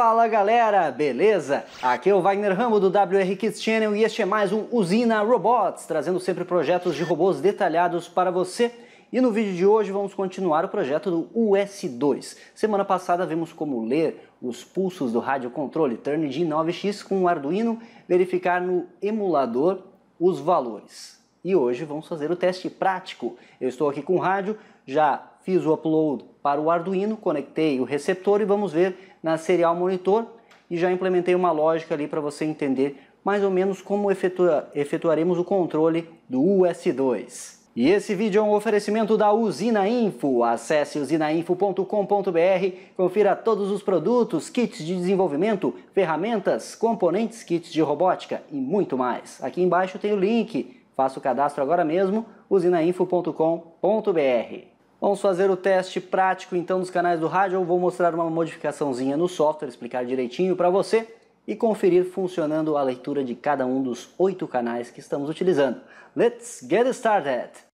Fala galera, beleza? Aqui é o Wagner Ramo do WR Kids Channel e este é mais um Usina Robots, trazendo sempre projetos de robôs detalhados para você. E no vídeo de hoje vamos continuar o projeto do US2. Semana passada vimos como ler os pulsos do rádio controle Turnitin de 9X com o Arduino, verificar no emulador os valores. E hoje vamos fazer o teste prático. Eu estou aqui com o rádio, já fiz o upload para o Arduino, conectei o receptor e vamos ver na serial monitor e já implementei uma lógica ali para você entender mais ou menos como efetua, efetuaremos o controle do US2. E esse vídeo é um oferecimento da Usina Info. Acesse usinainfo.com.br, confira todos os produtos, kits de desenvolvimento, ferramentas, componentes, kits de robótica e muito mais. Aqui embaixo tem o link. Faça o cadastro agora mesmo, usinainfo.com.br. Vamos fazer o teste prático então dos canais do rádio. Eu vou mostrar uma modificaçãozinha no software, explicar direitinho para você e conferir funcionando a leitura de cada um dos oito canais que estamos utilizando. Let's get started!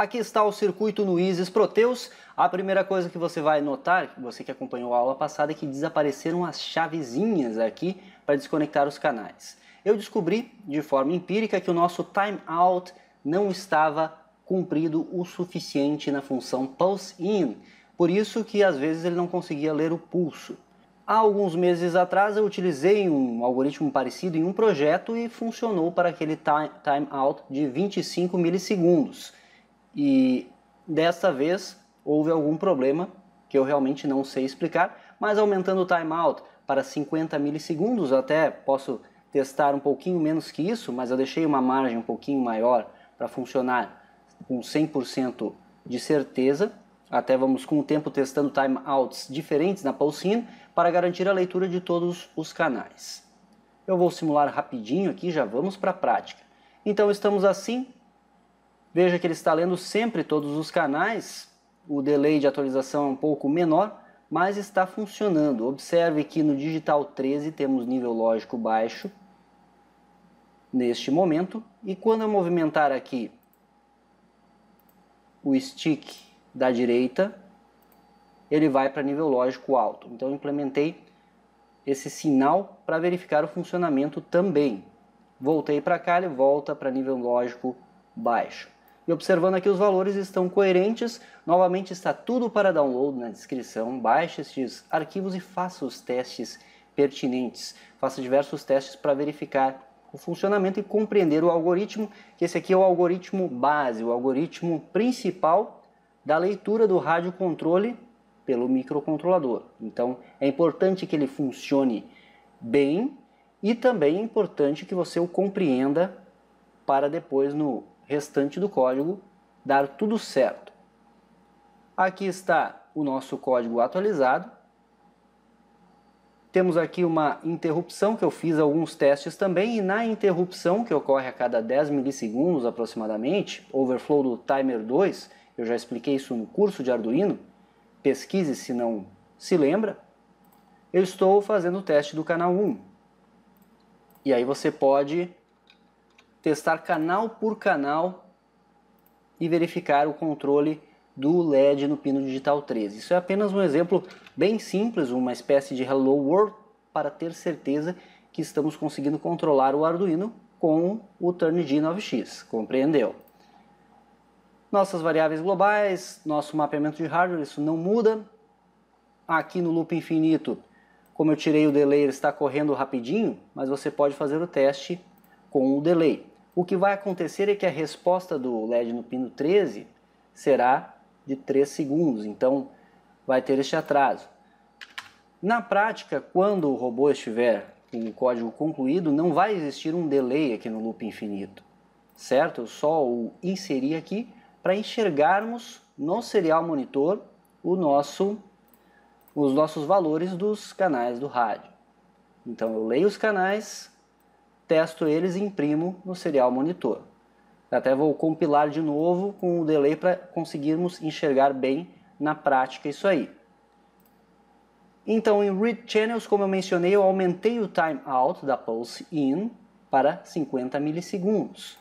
Aqui está o circuito no Isis Proteus. A primeira coisa que você vai notar, você que acompanhou a aula passada, é que desapareceram as chavezinhas aqui para desconectar os canais. Eu descobri de forma empírica que o nosso timeout não estava cumprido o suficiente na função pulse-in, por isso que às vezes ele não conseguia ler o pulso. Há alguns meses atrás eu utilizei um algoritmo parecido em um projeto e funcionou para aquele timeout time de 25 milissegundos. E desta vez houve algum problema que eu realmente não sei explicar, mas aumentando o timeout para 50 milissegundos, até posso testar um pouquinho menos que isso, mas eu deixei uma margem um pouquinho maior para funcionar com 100% de certeza. Até vamos com o tempo testando timeouts diferentes na pulsina para garantir a leitura de todos os canais. Eu vou simular rapidinho aqui, já vamos para a prática. Então estamos assim, Veja que ele está lendo sempre todos os canais, o delay de atualização é um pouco menor, mas está funcionando. Observe que no digital 13 temos nível lógico baixo neste momento, e quando eu movimentar aqui o stick da direita, ele vai para nível lógico alto. Então eu implementei esse sinal para verificar o funcionamento também. Voltei para cá, ele volta para nível lógico baixo. E observando aqui, os valores estão coerentes. Novamente, está tudo para download na descrição. Baixe estes arquivos e faça os testes pertinentes. Faça diversos testes para verificar o funcionamento e compreender o algoritmo, que esse aqui é o algoritmo base, o algoritmo principal da leitura do rádio controle pelo microcontrolador. Então, é importante que ele funcione bem e também é importante que você o compreenda para depois no restante do código dar tudo certo. Aqui está o nosso código atualizado. Temos aqui uma interrupção que eu fiz alguns testes também e na interrupção que ocorre a cada 10 milissegundos aproximadamente, overflow do timer 2, eu já expliquei isso no curso de Arduino, pesquise se não se lembra, eu estou fazendo o teste do canal 1. E aí você pode testar canal por canal e verificar o controle do LED no pino digital 13. Isso é apenas um exemplo bem simples, uma espécie de Hello World, para ter certeza que estamos conseguindo controlar o Arduino com o TurnD 9X, compreendeu? Nossas variáveis globais, nosso mapeamento de hardware, isso não muda. Aqui no loop infinito, como eu tirei o delay, ele está correndo rapidinho, mas você pode fazer o teste com o delay. O que vai acontecer é que a resposta do LED no pino 13 será de 3 segundos, então vai ter este atraso. Na prática, quando o robô estiver com o código concluído, não vai existir um delay aqui no loop infinito, certo? Eu só o inseri aqui para enxergarmos no serial monitor o nosso, os nossos valores dos canais do rádio. Então eu leio os canais, testo eles e imprimo no serial monitor. Até vou compilar de novo com o delay para conseguirmos enxergar bem na prática isso aí. Então, em Read Channels, como eu mencionei, eu aumentei o timeout da Pulse In para 50 milissegundos,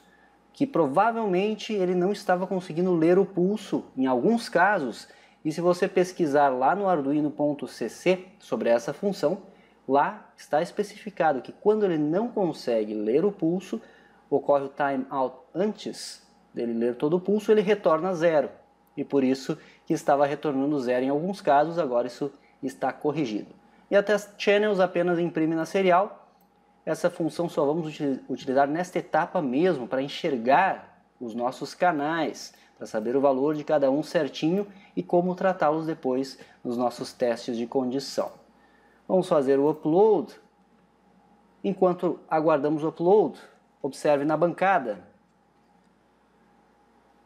que provavelmente ele não estava conseguindo ler o pulso em alguns casos, e se você pesquisar lá no arduino.cc sobre essa função, Lá está especificado que quando ele não consegue ler o pulso, ocorre o timeout antes dele ler todo o pulso, ele retorna zero. E por isso que estava retornando zero em alguns casos, agora isso está corrigido. E a test channels apenas imprime na serial. Essa função só vamos utilizar nesta etapa mesmo para enxergar os nossos canais, para saber o valor de cada um certinho e como tratá-los depois nos nossos testes de condição. Vamos fazer o upload. Enquanto aguardamos o upload, observe na bancada.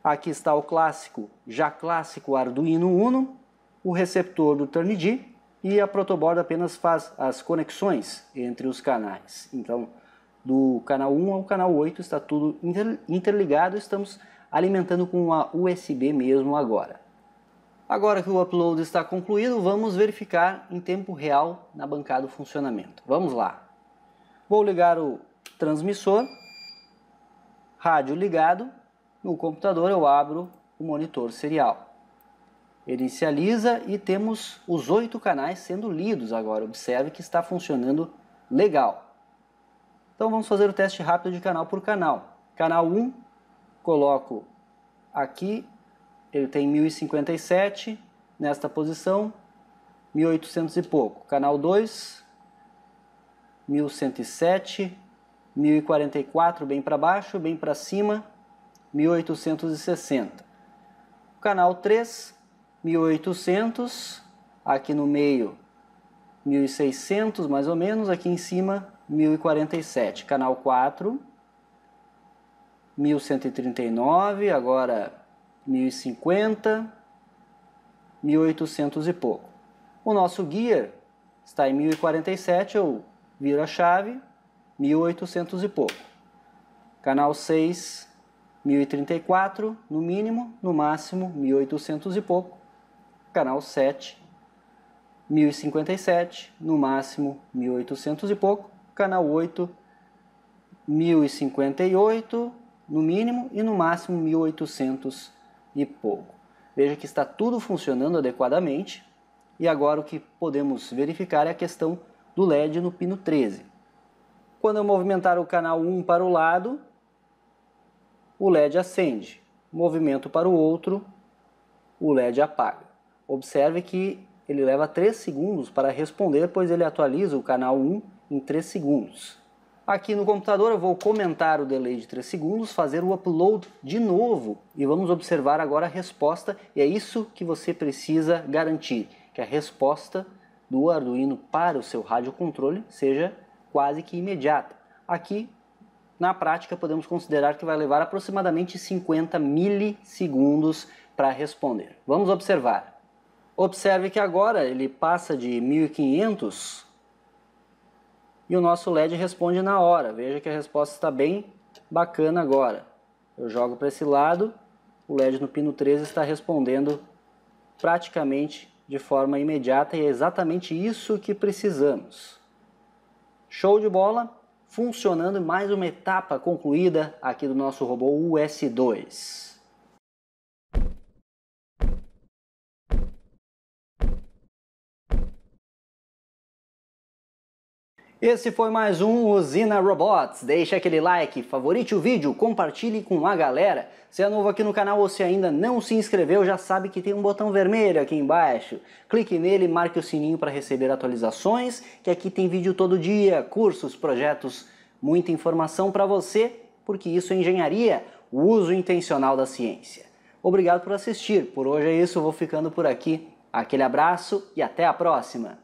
Aqui está o clássico, já clássico Arduino Uno, o receptor do D e a protoboard apenas faz as conexões entre os canais. Então, do canal 1 ao canal 8 está tudo interligado, estamos alimentando com uma USB mesmo agora. Agora que o upload está concluído, vamos verificar em tempo real na bancada o funcionamento. Vamos lá. Vou ligar o transmissor, rádio ligado, no computador eu abro o monitor serial. Ele inicializa e temos os oito canais sendo lidos agora. Observe que está funcionando legal. Então vamos fazer o teste rápido de canal por canal. Canal 1, coloco aqui ele tem 1057 nesta posição, 1800 e pouco. Canal 2, 1107, 1044 bem para baixo, bem para cima, 1860. Canal 3, 1800, aqui no meio 1600 mais ou menos, aqui em cima 1047. Canal 4, 1139, agora 1050, 1800 e pouco. O nosso guia está em 1047, eu viro a chave, 1800 e pouco. Canal 6, 1034, no mínimo, no máximo 1800 e pouco. Canal 7, 1057, no máximo 1800 e pouco. Canal 8, 1058, no mínimo, e no máximo 1800 e pouco. Veja que está tudo funcionando adequadamente e agora o que podemos verificar é a questão do LED no pino 13. Quando eu movimentar o canal 1 para o lado, o LED acende. Movimento para o outro, o LED apaga. Observe que ele leva 3 segundos para responder, pois ele atualiza o canal 1 em 3 segundos. Aqui no computador eu vou comentar o delay de 3 segundos, fazer o upload de novo e vamos observar agora a resposta e é isso que você precisa garantir, que a resposta do Arduino para o seu radiocontrole seja quase que imediata. Aqui na prática podemos considerar que vai levar aproximadamente 50 milissegundos para responder. Vamos observar. Observe que agora ele passa de 1500 e o nosso LED responde na hora. Veja que a resposta está bem bacana agora. Eu jogo para esse lado, o LED no pino 13 está respondendo praticamente de forma imediata e é exatamente isso que precisamos. Show de bola, funcionando mais uma etapa concluída aqui do nosso robô US2. Esse foi mais um Usina Robots. Deixe aquele like, favorite o vídeo, compartilhe com a galera. Se é novo aqui no canal ou se ainda não se inscreveu, já sabe que tem um botão vermelho aqui embaixo. Clique nele e marque o sininho para receber atualizações, que aqui tem vídeo todo dia, cursos, projetos, muita informação para você, porque isso é engenharia, o uso intencional da ciência. Obrigado por assistir. Por hoje é isso, vou ficando por aqui. Aquele abraço e até a próxima!